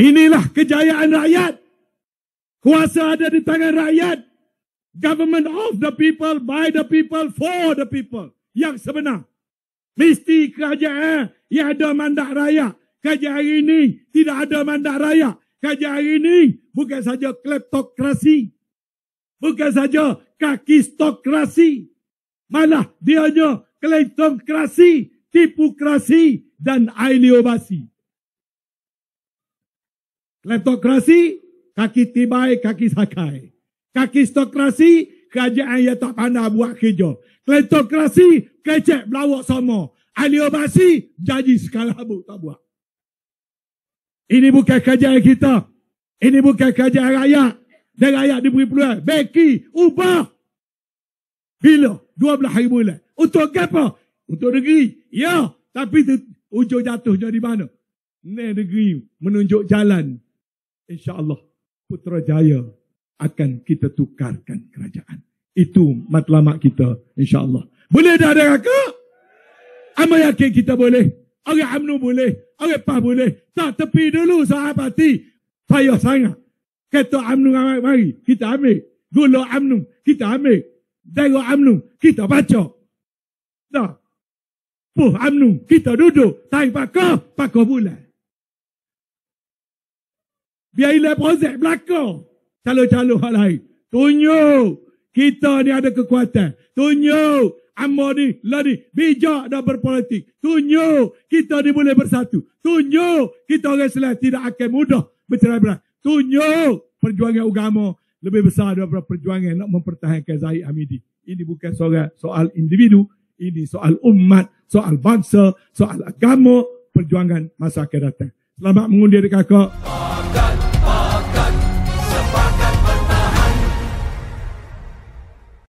Inilah kejayaan rakyat. Kuasa ada di tangan rakyat. Government of the people, by the people, for the people. Yang sebenar. Mesti kerajaan yang ada mandat rakyat. Kerajaan ini tidak ada mandat rakyat. Kerajaan ini bukan saja kleptokrasi. Bukan saja kakistokrasi, malah dia dianya kleptokrasi, tipukrasi dan ailiobasi. Kleptokrasi, kaki tibai, kaki sakai. Kaki stokrasi, kerajaan yang tak pandai buat kerja. Kleptokrasi, kecek belawak semua. Ahli jadi janji sekali habuk tak buat. Ini bukan kerajaan kita. Ini bukan kerajaan rakyat. Dan rakyat diberi peluang. Beki, ubah. Bila? 12 hari bulan. Untuk apa? Untuk negeri. Ya. Tapi tu, ujung jatuhnya di mana? Ini negeri menunjuk jalan insyaAllah Putrajaya akan kita tukarkan kerajaan. Itu matlamat kita insyaAllah. Boleh dah ada raka? Amal yakin kita boleh. Orang UMNO boleh. Orang PAH boleh. Tak tepi dulu sahabati. Payah sangat. Kata UMNO mari. Kita ambil. Gula UMNO. Kita ambil. Dara UMNO. Kita baca. Tak. Puh UMNO. Kita duduk. Tarik pakar. Pakar bulan. Biar ilai projek belakang. calo-calo hal lain. Tunjuk. Kita ni ada kekuatan. Tunjuk. Amma ni, lah ni, bijak dan berpolitik. Tunjuk. Kita ni boleh bersatu. Tunjuk. Kita orang selain tidak akan mudah bercerai berat. Tunjuk. Perjuangan agama lebih besar daripada perjuangan nak mempertahankan Zahid Hamidi. Ini bukan soal, soal individu. Ini soal umat, soal bangsa, soal agama, perjuangan masa akan datang. Selamat mengundi dekat kau